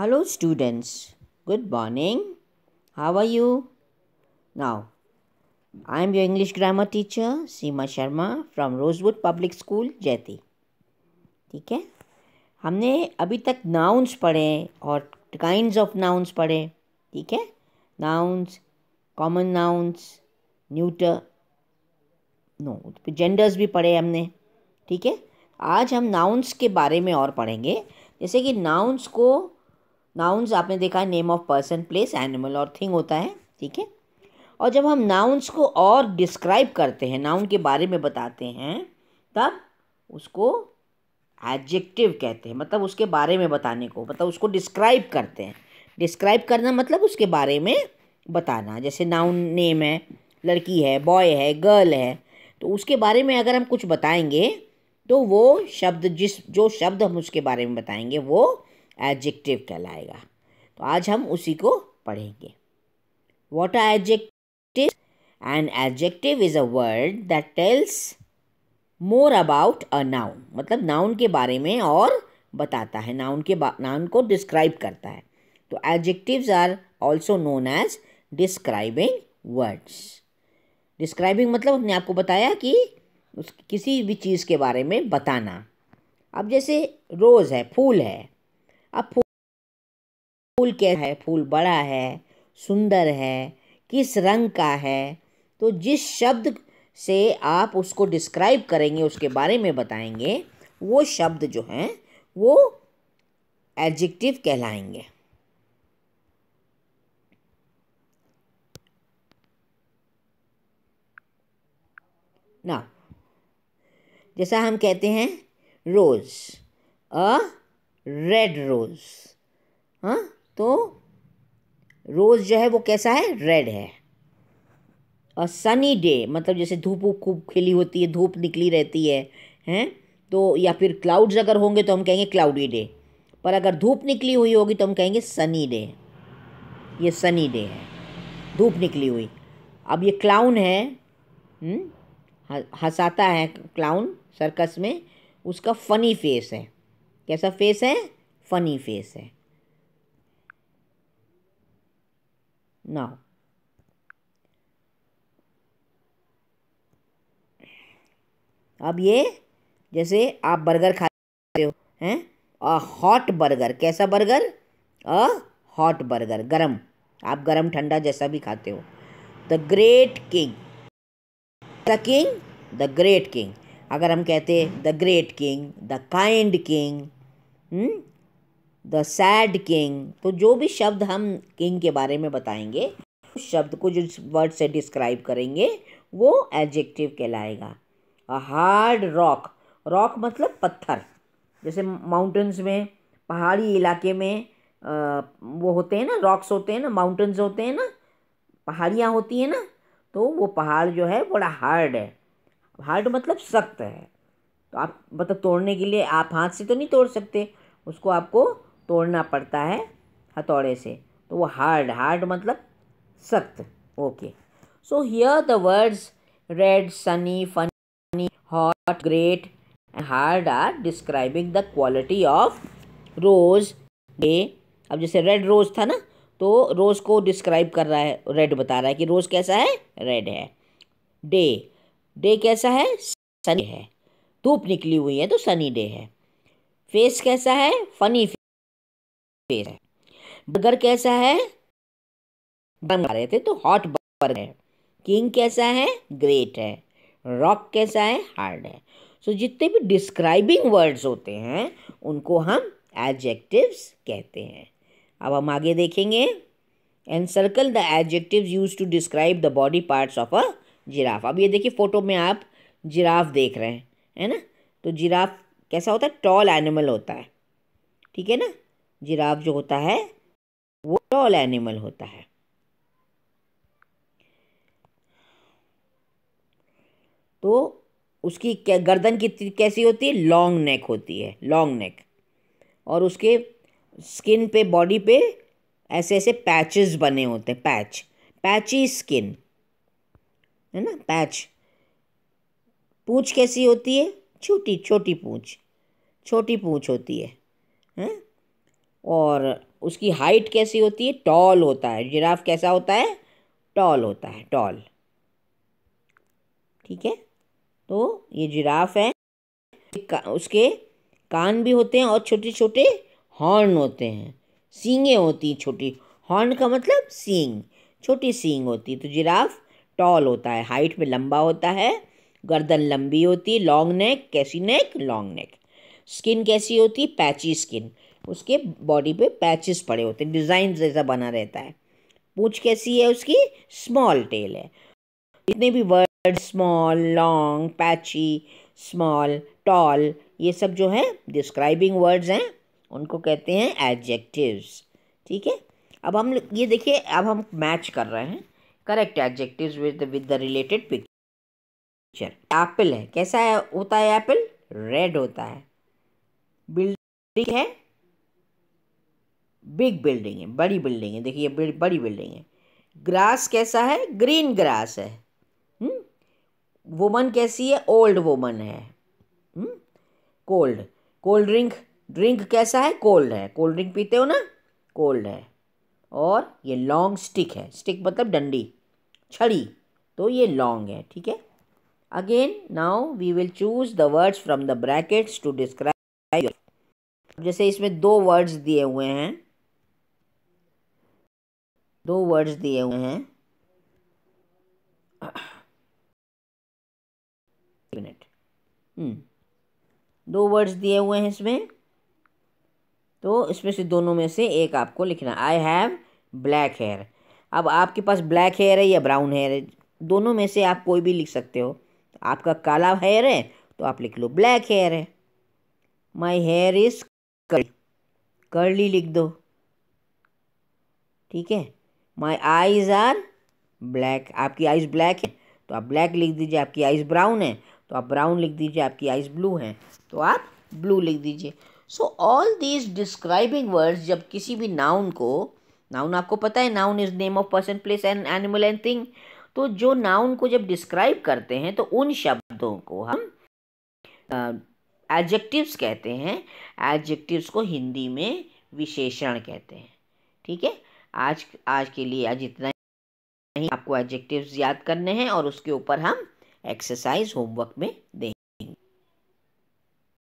Hello students, good morning. How are you? Now, I am your English grammar teacher Seema Sharma from Rosewood Public School, Jati. ठीक है हमने अभी तक nouns पढ़े और kinds of nouns पढ़े ठीक है nouns common nouns neuter no genders भी पढ़े हमने ठीक है आज हम नाउन्स के बारे में और पढ़ेंगे जैसे कि नाउन्स को नाउन्स आपने देखा है name of person place animal और थिंग होता है ठीक है और जब हम नाउन्स को और डिस्क्राइब करते हैं नाउन के बारे में बताते हैं तब उसको एडजेक्टिव कहते हैं मतलब उसके बारे में बताने को मतलब उसको डिस्क्राइब करते हैं डिस्क्राइब करना मतलब उसके बारे में बताना जैसे नाउन नेम है लड़की है बॉय है गर्ल है तो उसके बारे में अगर हम कुछ बताएंगे तो वो शब्द जिस जो शब्द हम उसके बारे में बताएंगे वो एडजेक्टिव कहलाएगा तो आज हम उसी को पढ़ेंगे what are adjective and adjective is a word that tells more about a noun मतलब नाउन के बारे में और बताता है नाउन के नाउन को डिस्क्राइब करता है तो adjectives are also known as describing words describing मतलब हमने आपको बताया कि उस किसी भी चीज़ के बारे में बताना अब जैसे रोज़ है फूल है अब फूल फूल है फूल बड़ा है सुंदर है किस रंग का है तो जिस शब्द से आप उसको डिस्क्राइब करेंगे उसके बारे में बताएंगे वो शब्द जो हैं वो एडजेक्टिव कहलाएंगे ना जैसा हम कहते हैं रोज़ अ रेड रोज़ हाँ तो रोज़ जो है वो कैसा है रेड है और सनी डे मतलब जैसे धूप ऊप खूब खिली होती है धूप निकली रहती है हैं तो या फिर क्लाउड्स अगर होंगे तो हम कहेंगे क्लाउडी डे पर अगर धूप निकली हुई होगी तो हम कहेंगे सनी डे ये सनी डे है धूप निकली हुई अब ये क्लाउन है हम्म? हंसाता है क्लाउन सर्कस में उसका फ़नी फेस है कैसा फेस है फनी फेस है नाउ अब ये जैसे आप बर्गर खाते हो हैं अ हॉट बर्गर कैसा बर्गर अ हॉट बर्गर गरम आप गरम ठंडा जैसा भी खाते हो the great king the king the great king अगर हम कहते the great king the kind king the sad king तो जो भी शब्द हम किंग के बारे में बताएंगे उस शब्द को जो वर्ड से डिस्क्राइब करेंगे वो एडजेक्टिव कहलाएगा अ हार्ड रॉक रॉक मतलब पत्थर जैसे माउंटेंस में पहाड़ी इलाके में आ, वो होते हैं ना रॉक्स होते हैं ना माउंटेंस होते हैं ना पहाड़ियाँ होती हैं ना तो वो पहाड़ जो है बड़ा हार्ड है हार्ड मतलब सख्त है तो आप मतलब तोड़ने के लिए आप हाथ से तो नहीं तोड़ सकते उसको आपको तोड़ना पड़ता है हथौड़े से तो वो हार्ड हार्ड मतलब सख्त okay so here the words red sunny funny hot great and hard are describing the quality of rose day अब जैसे रेड रोज़ था ना तो रोज़ को डिस्क्राइब कर रहा है रेड बता रहा है कि रोज़ कैसा है रेड है डे डे कैसा है सनी है धूप निकली हुई है तो सनी डे है फेस कैसा है फनी फेस है बर्गर कैसा है बना रहे थे तो हॉट बर्गर है किंग कैसा है ग्रेट है रॉक कैसा है हार्ड है सो so, जितने भी डिस्क्राइबिंग वर्ड्स होते हैं उनको हम एडजेक्टिव्स कहते हैं अब हम आगे देखेंगे and circle the adjectives use to describe the body parts of a giraffe अब ये देखिए फ़ोटो में आप जिराफ देख रहे हैं है ना तो जिराफ कैसा होता है टॉल एनिमल होता है ठीक है ना जिराफ जो होता है वो टॉल एनिमल होता है तो उसकी गर्दन कितनी कैसी होती है लॉन्ग नेक होती है लॉन्ग नेक और उसके स्किन पे बॉडी पे ऐसे ऐसे पैचेस बने होते हैं पैच पैची स्किन है ना पैच पूँछ कैसी होती है छोटी छोटी पूँछ छोटी पूँछ होती है हैं हाँ? और उसकी हाइट कैसी होती है टॉल होता है जिराफ कैसा होता है टॉल होता है टॉल ठीक है तो ये जिराफ है उसके कान भी होते हैं और छोटे छोटे हॉर्न होते हैं सींगे होती हैं छोटी हॉर्न का मतलब सींग छोटी सींग होती है तो जिराफ टॉल होता है हाइट में लंबा होता है गर्दन लंबी होती है लॉन्ग नेक कैसी नेक लॉन्ग नेक स्किन कैसी होती है पैची स्किन उसके बॉडी पे पैचेस पड़े होते हैं डिज़ाइन जैसा बना रहता है पूछ कैसी है उसकी स्मॉल टेल है जितने भी word small long patchy small tall ये सब जो है डिस्क्राइबिंग वर्ड्स हैं उनको कहते हैं एडजेक्टिव्स ठीक है अब हम ये देखिए अब हम मैच कर रहे हैं correct adjectives with with the related picture picture apple है कैसा है होता है एप्पल रेड होता है बिल्डिंग है बिग बिल्डिंग है बड़ी बिल्डिंग है देखिए बड़ी बिल्डिंग है ग्रास कैसा है ग्रीन ग्रास है वुमन हम्म? कैसी है ओल्ड वुमन है कोल्ड कोल्ड ड्रिंक ड्रिंक कैसा है कोल्ड है कोल्ड ड्रिंक पीते हो ना कोल्ड है और ये लॉन्ग स्टिक है स्टिक मतलब डंडी छड़ी तो ये लॉन्ग है ठीक है again now we will choose the words from the brackets to describe जैसे इसमें दो वर्ड्स दिए हुए हैं दो वर्ड्स दिए हुए हैं मिनट हम्म। दो वर्ड्स दिए हुए हैं इसमें तो इसमें से दोनों में से एक आपको लिखना आई हैव ब्लैक हेयर अब आपके पास ब्लैक हेयर है या ब्राउन हेयर है दोनों में से आप कोई भी लिख सकते हो तो आपका काला हेयर है तो आप लिख लो ब्लैक हेयर है my hair is curly curly लिख दो ठीक है माई आईज आर ब्लैक आपकी आईज ब्लैक है तो आप ब्लैक लिख दीजिए आपकी आईज ब्राउन है तो आप ब्राउन लिख दीजिए आपकी आईज ब्लू हैं तो आप ब्लू लिख दीजिए so all these describing words जब किसी भी नाउन को नाउन आपको पता है noun is name of person place and animal and thing तो जो नाउन को जब डिस्क्राइब करते हैं तो उन शब्दों को हम एडजेक्टिव्स कहते हैं एडजेक्टिव्स को हिंदी में विशेषण कहते हैं ठीक है आज आज के लिए आज इतना ही आपको एडजेक्टिव्स याद करने हैं और उसके ऊपर हम एक्सरसाइज होमवर्क में देंगे